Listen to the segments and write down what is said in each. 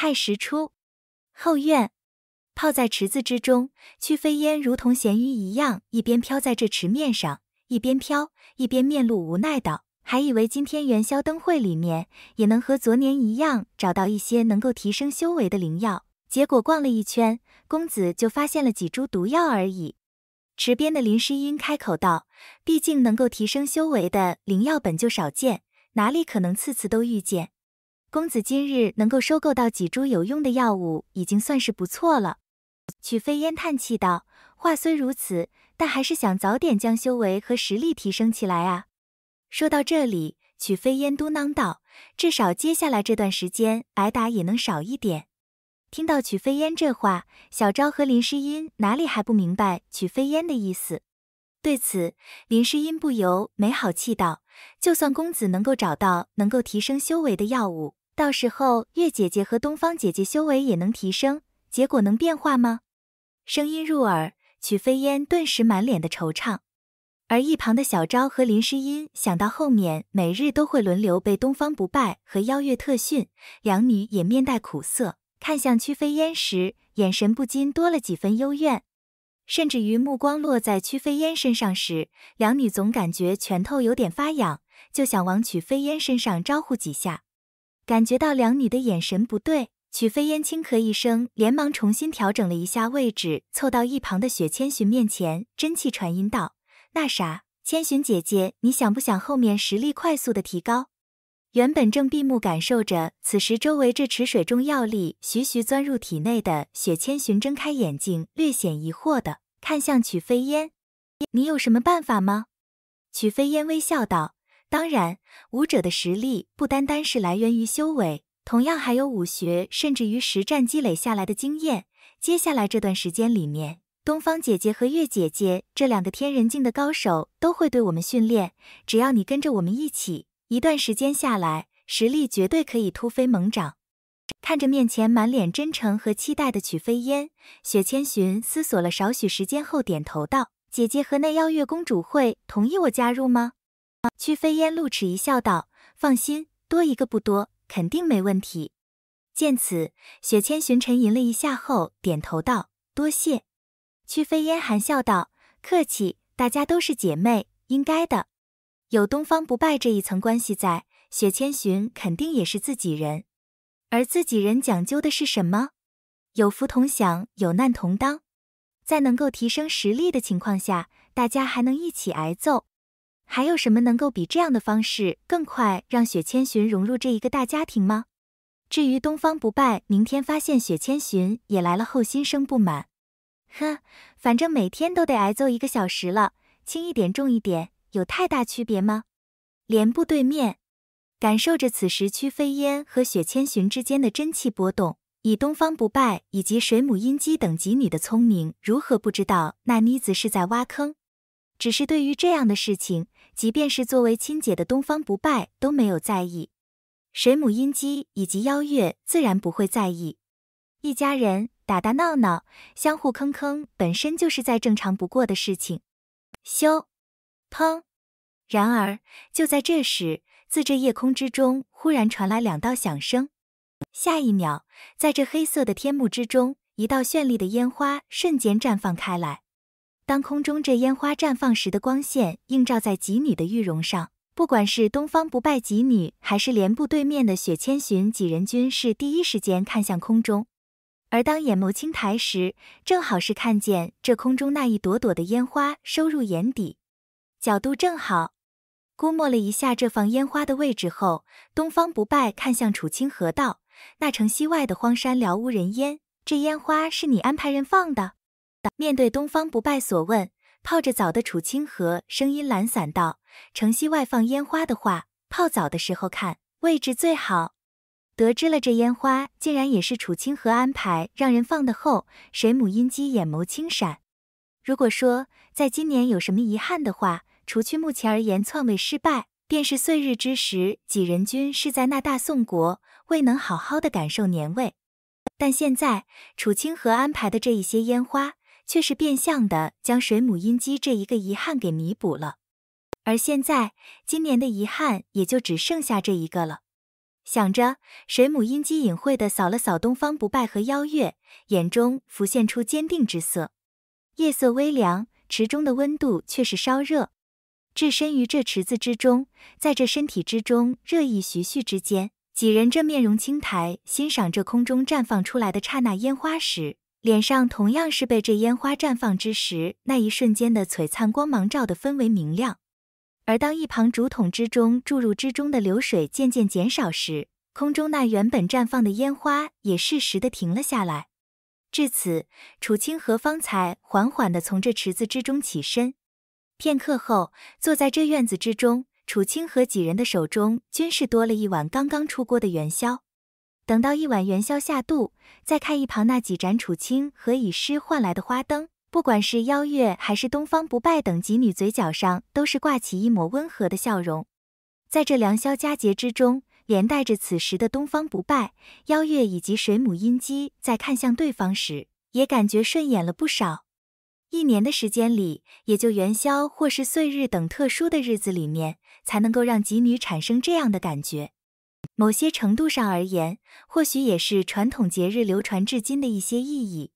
亥时出，后院，泡在池子之中，去飞烟如同咸鱼一样，一边飘在这池面上，一边飘，一边面露无奈道：“还以为今天元宵灯会里面也能和昨年一样，找到一些能够提升修为的灵药，结果逛了一圈，公子就发现了几株毒药而已。”池边的林诗音开口道：“毕竟能够提升修为的灵药本就少见，哪里可能次次都遇见？”公子今日能够收购到几株有用的药物，已经算是不错了。曲飞烟叹气道：“话虽如此，但还是想早点将修为和实力提升起来啊。”说到这里，曲飞烟嘟囔道：“至少接下来这段时间，挨打也能少一点。”听到曲飞烟这话，小昭和林诗音哪里还不明白曲飞烟的意思？对此，林诗音不由没好气道：“就算公子能够找到能够提升修为的药物，”到时候月姐姐和东方姐姐修为也能提升，结果能变化吗？声音入耳，曲飞烟顿时满脸的惆怅。而一旁的小昭和林诗音想到后面每日都会轮流被东方不败和邀月特训，两女也面带苦涩，看向曲飞烟时，眼神不禁多了几分幽怨。甚至于目光落在曲飞烟身上时，两女总感觉拳头有点发痒，就想往曲飞烟身上招呼几下。感觉到两女的眼神不对，曲飞烟轻咳一声，连忙重新调整了一下位置，凑到一旁的雪千寻面前，真气传音道：“那啥，千寻姐姐，你想不想后面实力快速的提高？”原本正闭目感受着，此时周围这池水中药力徐徐钻入体内的雪千寻睁开眼睛，略显疑惑的看向曲飞烟：“你有什么办法吗？”曲飞烟微笑道。当然，武者的实力不单单是来源于修为，同样还有武学，甚至于实战积累下来的经验。接下来这段时间里面，东方姐姐和月姐姐这两个天人境的高手都会对我们训练。只要你跟着我们一起，一段时间下来，实力绝对可以突飞猛涨。看着面前满脸真诚和期待的曲飞烟，雪千寻思索了少许时间后，点头道：“姐姐和那邀月公主会同意我加入吗？”曲飞烟露齿一笑，道：“放心，多一个不多，肯定没问题。”见此，雪千寻沉吟了一下后，点头道：“多谢。”曲飞烟含笑道：“客气，大家都是姐妹，应该的。有东方不败这一层关系在，雪千寻肯定也是自己人。而自己人讲究的是什么？有福同享，有难同当。在能够提升实力的情况下，大家还能一起挨揍。”还有什么能够比这样的方式更快让雪千寻融入这一个大家庭吗？至于东方不败，明天发现雪千寻也来了后心生不满。呵，反正每天都得挨揍一个小时了，轻一点重一点有太大区别吗？连部对面，感受着此时区飞烟和雪千寻之间的真气波动，以东方不败以及水母音姬等姬女的聪明，如何不知道那妮子是在挖坑？只是对于这样的事情，即便是作为亲姐的东方不败都没有在意，水母音姬以及妖月自然不会在意。一家人打打闹闹，相互坑坑，本身就是再正常不过的事情。咻，砰！然而就在这时，自这夜空之中忽然传来两道响声，下一秒，在这黑色的天幕之中，一道绚丽的烟花瞬间绽放开来。当空中这烟花绽放时的光线映照在吉女的玉容上，不管是东方不败、吉女，还是帘布对面的雪千寻，几人均是第一时间看向空中。而当眼眸轻抬时，正好是看见这空中那一朵朵的烟花收入眼底，角度正好。估摸了一下这放烟花的位置后，东方不败看向楚清河道：“那城西外的荒山寥无人烟，这烟花是你安排人放的？”面对东方不败所问，泡着澡的楚清河声音懒散道：“城西外放烟花的话，泡澡的时候看位置最好。”得知了这烟花竟然也是楚清河安排让人放的后，水母阴姬眼眸轻闪。如果说在今年有什么遗憾的话，除去目前而言篡位失败，便是岁日之时几人均是在那大宋国未能好好的感受年味。但现在楚清河安排的这一些烟花。却是变相的将水母音机这一个遗憾给弥补了，而现在今年的遗憾也就只剩下这一个了。想着水母音机隐晦的扫了扫东方不败和邀月，眼中浮现出坚定之色。夜色微凉，池中的温度却是稍热。置身于这池子之中，在这身体之中热意徐徐之间，几人这面容青苔欣赏这空中绽放出来的刹那烟花时。脸上同样是被这烟花绽放之时那一瞬间的璀璨光芒照得氛围明亮，而当一旁竹筒之中注入之中的流水渐渐减少时，空中那原本绽放的烟花也适时的停了下来。至此，楚清河方才缓缓的从这池子之中起身，片刻后，坐在这院子之中，楚清河几人的手中均是多了一碗刚刚出锅的元宵。等到一碗元宵下肚，再看一旁那几盏楚清和以诗换来的花灯，不管是邀月还是东方不败等几女嘴角上都是挂起一抹温和的笑容。在这良宵佳节之中，连带着此时的东方不败、邀月以及水母音姬在看向对方时，也感觉顺眼了不少。一年的时间里，也就元宵或是岁日等特殊的日子里面，才能够让吉女产生这样的感觉。某些程度上而言，或许也是传统节日流传至今的一些意义。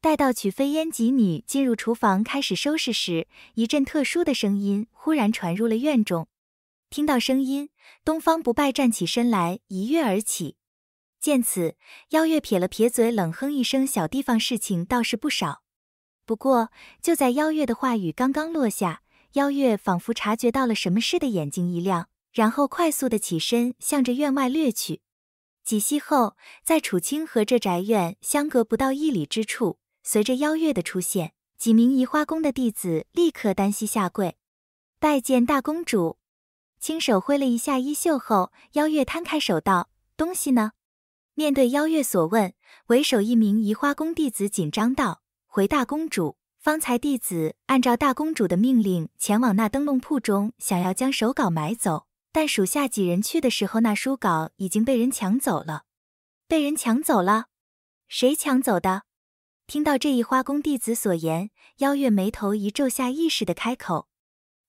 待到曲飞烟及女进入厨房开始收拾时，一阵特殊的声音忽然传入了院中。听到声音，东方不败站起身来，一跃而起。见此，妖月撇了撇嘴，冷哼一声：“小地方事情倒是不少。”不过，就在妖月的话语刚刚落下，妖月仿佛察觉到了什么似的，眼睛一亮。然后快速的起身，向着院外掠去。几息后，在楚清和这宅院相隔不到一里之处，随着邀月的出现，几名移花宫的弟子立刻单膝下跪，拜见大公主。轻手挥了一下衣袖后，邀月摊开手道：“东西呢？”面对邀月所问，为首一名移花宫弟子紧张道：“回大公主，方才弟子按照大公主的命令，前往那灯笼铺中，想要将手稿买走。”但属下几人去的时候，那书稿已经被人抢走了。被人抢走了？谁抢走的？听到这一花宫弟子所言，邀月眉头一皱，下意识的开口。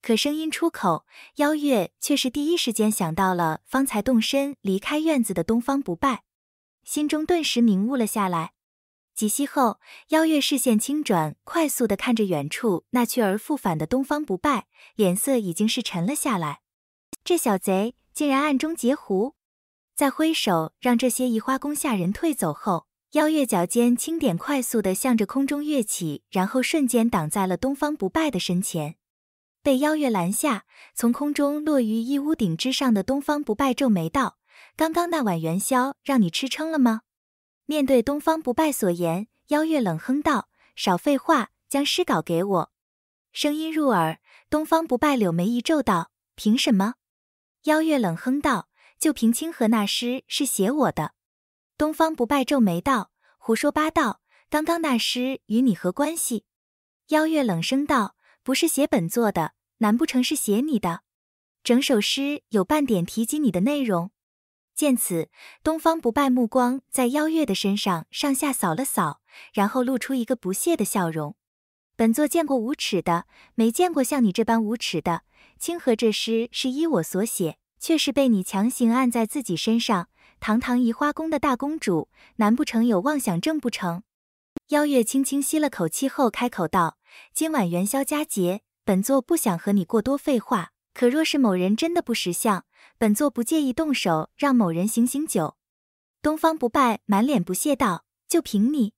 可声音出口，邀月却是第一时间想到了方才动身离开院子的东方不败，心中顿时明悟了下来。几息后，邀月视线轻转，快速的看着远处那去而复返的东方不败，脸色已经是沉了下来。这小贼竟然暗中截胡，在挥手让这些移花宫下人退走后，邀月脚尖轻点，快速的向着空中跃起，然后瞬间挡在了东方不败的身前。被邀月拦下，从空中落于一屋顶之上的东方不败皱眉道：“刚刚那碗元宵，让你吃撑了吗？”面对东方不败所言，邀月冷哼道：“少废话，将诗稿给我。”声音入耳，东方不败柳眉一皱道：“凭什么？”邀月冷哼道：“就凭清河那诗是写我的。”东方不败皱眉道：“胡说八道！刚刚那诗与你何关系？”邀月冷声道：“不是写本座的，难不成是写你的？整首诗有半点提及你的内容？”见此，东方不败目光在邀月的身上上下扫了扫，然后露出一个不屑的笑容。本座见过无耻的，没见过像你这般无耻的。清河这诗是依我所写，却是被你强行按在自己身上。堂堂移花宫的大公主，难不成有妄想症不成？邀月轻轻吸了口气后开口道：“今晚元宵佳节，本座不想和你过多废话。可若是某人真的不识相，本座不介意动手，让某人醒醒酒。”东方不败满脸不屑道：“就凭你？”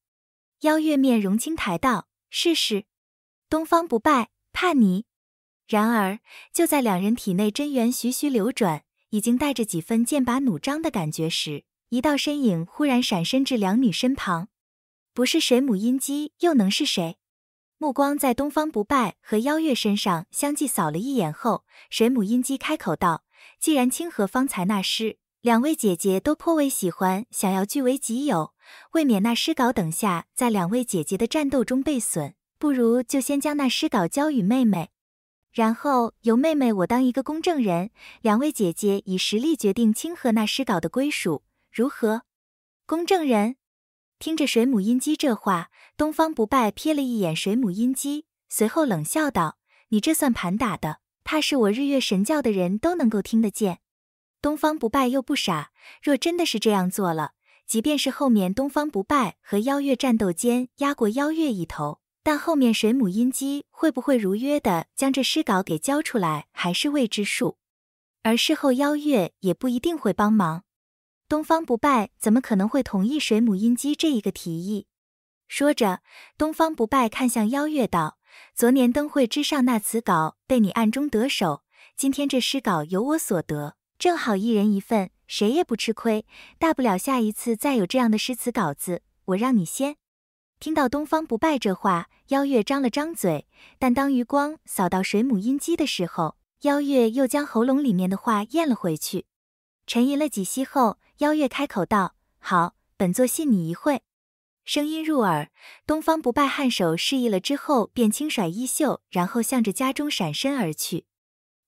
邀月面容轻抬道。试试，东方不败怕你。然而就在两人体内真元徐徐流转，已经带着几分剑拔弩张的感觉时，一道身影忽然闪身至两女身旁，不是水母音姬又能是谁？目光在东方不败和邀月身上相继扫了一眼后，水母音姬开口道：“既然清河方才那诗……”两位姐姐都颇为喜欢，想要据为己有。未免那诗稿等下在两位姐姐的战斗中被损，不如就先将那诗稿交与妹妹，然后由妹妹我当一个公证人，两位姐姐以实力决定清河那诗稿的归属，如何？公证人听着水母音姬这话，东方不败瞥了一眼水母音姬，随后冷笑道：“你这算盘打的，怕是我日月神教的人都能够听得见。”东方不败又不傻，若真的是这样做了，即便是后面东方不败和邀月战斗间压过邀月一头，但后面水母音姬会不会如约的将这诗稿给交出来还是未知数。而事后邀月也不一定会帮忙，东方不败怎么可能会同意水母音姬这一个提议？说着，东方不败看向邀月道：“昨年灯会之上那词稿被你暗中得手，今天这诗稿由我所得。”正好一人一份，谁也不吃亏。大不了下一次再有这样的诗词稿子，我让你先。听到东方不败这话，邀月张了张嘴，但当余光扫到水母音姬的时候，邀月又将喉咙里面的话咽了回去。沉吟了几息后，邀月开口道：“好，本座信你一会。”声音入耳，东方不败颔首示意了之后，便轻甩衣袖，然后向着家中闪身而去。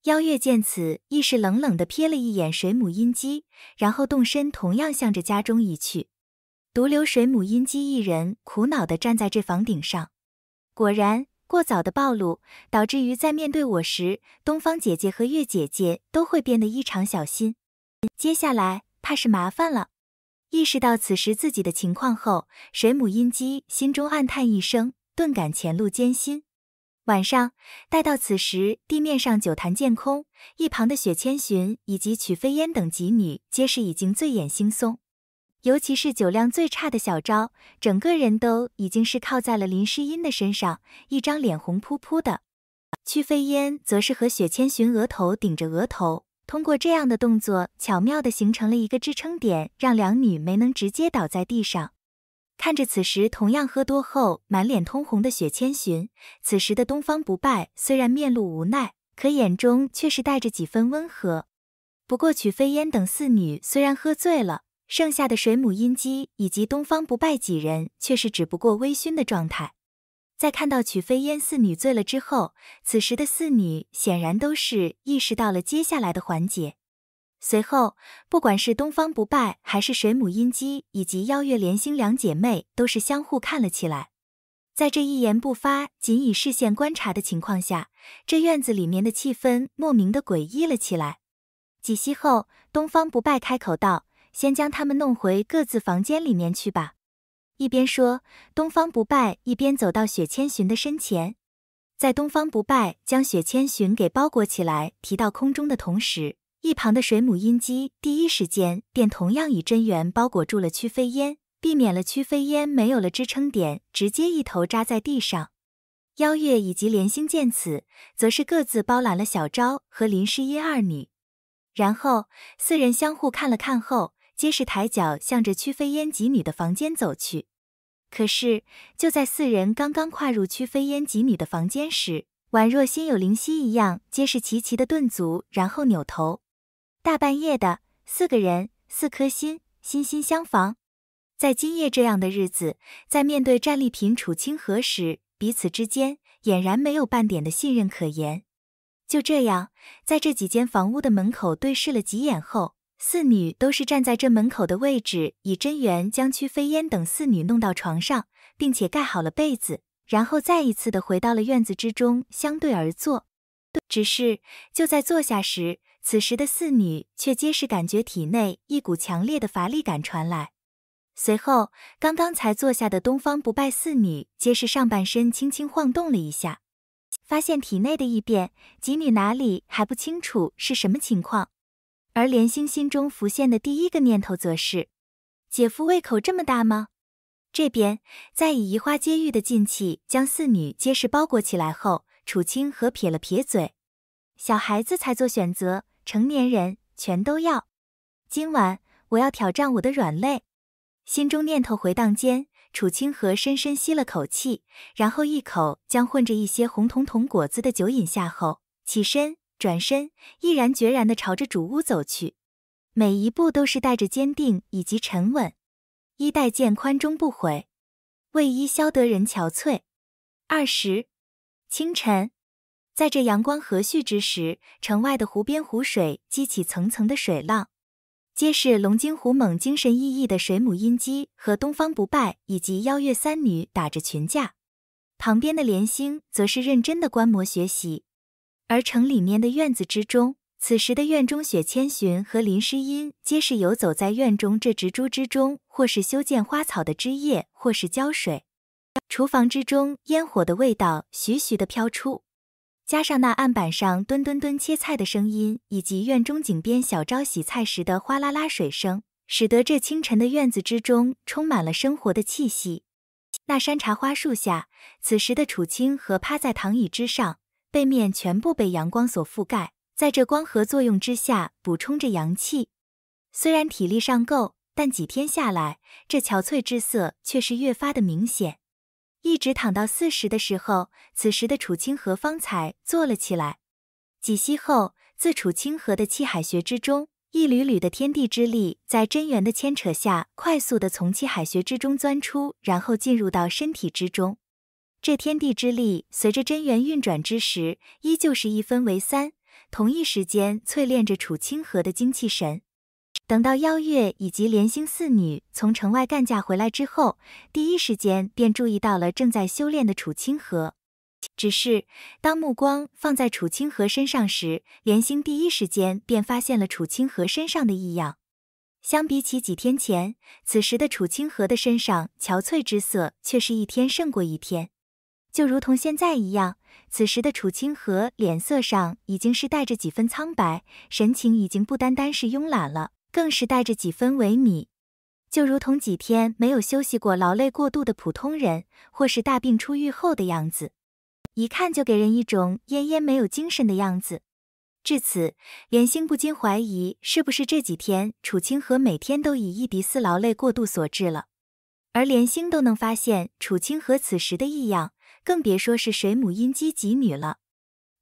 妖月见此，亦是冷冷地瞥了一眼水母音姬，然后动身，同样向着家中移去，独留水母音姬一人苦恼地站在这房顶上。果然，过早的暴露，导致于在面对我时，东方姐姐和月姐姐都会变得异常小心。接下来，怕是麻烦了。意识到此时自己的情况后，水母音姬心中暗叹一声，顿感前路艰辛。晚上，待到此时，地面上酒坛渐空，一旁的雪千寻以及曲飞烟等几女，皆是已经醉眼惺忪。尤其是酒量最差的小昭，整个人都已经是靠在了林诗音的身上，一张脸红扑扑的。曲飞烟则是和雪千寻额头顶着额头，通过这样的动作，巧妙的形成了一个支撑点，让两女没能直接倒在地上。看着此时同样喝多后满脸通红的雪千寻，此时的东方不败虽然面露无奈，可眼中却是带着几分温和。不过曲飞烟等四女虽然喝醉了，剩下的水母音姬以及东方不败几人却是只不过微醺的状态。在看到曲飞烟四女醉了之后，此时的四女显然都是意识到了接下来的环节。随后，不管是东方不败，还是水母音姬以及妖月莲心两姐妹，都是相互看了起来。在这一言不发、仅以视线观察的情况下，这院子里面的气氛莫名的诡异了起来。几息后，东方不败开口道：“先将他们弄回各自房间里面去吧。”一边说，东方不败一边走到雪千寻的身前，在东方不败将雪千寻给包裹起来、提到空中的同时。一旁的水母音姬第一时间便同样以真元包裹住了曲飞烟，避免了曲飞烟没有了支撑点，直接一头扎在地上。妖月以及莲心见此，则是各自包揽了小昭和林诗音二女，然后四人相互看了看后，皆是抬脚向着曲飞烟几女的房间走去。可是就在四人刚刚跨入曲飞烟几女的房间时，宛若心有灵犀一样，皆是齐齐的顿足，然后扭头。大半夜的，四个人，四颗心，心心相防。在今夜这样的日子，在面对战利品楚清河时，彼此之间俨然没有半点的信任可言。就这样，在这几间房屋的门口对视了几眼后，四女都是站在这门口的位置，以真元将曲飞烟等四女弄到床上，并且盖好了被子，然后再一次的回到了院子之中相对而坐。只是就在坐下时。此时的四女却皆是感觉体内一股强烈的乏力感传来，随后刚刚才坐下的东方不败四女皆是上半身轻轻晃动了一下，发现体内的异变，几女哪里还不清楚是什么情况？而莲心心中浮现的第一个念头则是：姐夫胃口这么大吗？这边在以移花接玉的劲气将四女皆是包裹起来后，楚清河撇了撇嘴，小孩子才做选择。成年人全都要。今晚我要挑战我的软肋。心中念头回荡间，楚清河深深吸了口气，然后一口将混着一些红彤彤果子的酒饮下后，起身转身，毅然决然地朝着主屋走去。每一步都是带着坚定以及沉稳。衣带渐宽终不悔，为伊消得人憔悴。二十，清晨。在这阳光和煦之时，城外的湖边湖水激起层层的水浪，皆是龙精虎猛、精神奕奕的水母音姬和东方不败以及邀月三女打着群架。旁边的莲星则是认真的观摩学习。而城里面的院子之中，此时的院中雪千寻和林诗音皆是游走在院中这植株之中，或是修建花草的枝叶，或是浇水。厨房之中，烟火的味道徐徐的飘出。加上那案板上墩墩墩切菜的声音，以及院中井边小昭洗菜时的哗啦啦水声，使得这清晨的院子之中充满了生活的气息。那山茶花树下，此时的楚清河趴在躺椅之上，背面全部被阳光所覆盖，在这光合作用之下补充着阳气。虽然体力上够，但几天下来，这憔悴之色却是越发的明显。一直躺到四十的时候，此时的楚清河方才坐了起来。几息后，自楚清河的气海穴之中，一缕缕的天地之力在真元的牵扯下，快速的从气海穴之中钻出，然后进入到身体之中。这天地之力随着真元运转之时，依旧是一分为三，同一时间淬炼着楚清河的精气神。等到邀月以及莲星四女从城外干架回来之后，第一时间便注意到了正在修炼的楚清河。只是当目光放在楚清河身上时，莲星第一时间便发现了楚清河身上的异样。相比起几天前，此时的楚清河的身上憔悴之色却是一天胜过一天，就如同现在一样，此时的楚清河脸色上已经是带着几分苍白，神情已经不单单是慵懒了。更是带着几分萎靡，就如同几天没有休息过、劳累过度的普通人，或是大病初愈后的样子，一看就给人一种恹恹没有精神的样子。至此，莲心不禁怀疑，是不是这几天楚清河每天都以一敌四，劳累过度所致了？而莲心都能发现楚清河此时的异样，更别说是水母阴姬几女了。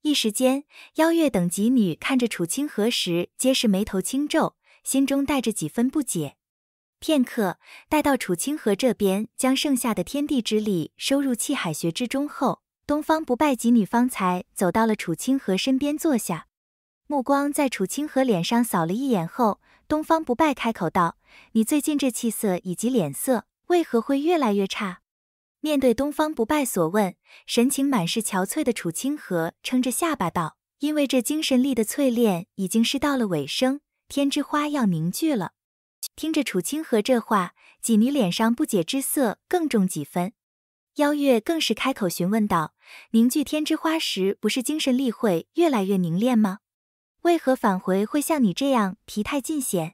一时间，邀月等几女看着楚清河时，皆是眉头轻皱。心中带着几分不解，片刻，待到楚清河这边将剩下的天地之力收入气海穴之中后，东方不败几女方才走到了楚清河身边坐下，目光在楚清河脸上扫了一眼后，东方不败开口道：“你最近这气色以及脸色为何会越来越差？”面对东方不败所问，神情满是憔悴的楚清河撑着下巴道：“因为这精神力的淬炼已经是到了尾声。”天之花要凝聚了，听着楚清河这话，几女脸上不解之色更重几分，邀月更是开口询问道：“凝聚天之花时，不是精神力会越来越凝练吗？为何返回会像你这样疲态尽显？”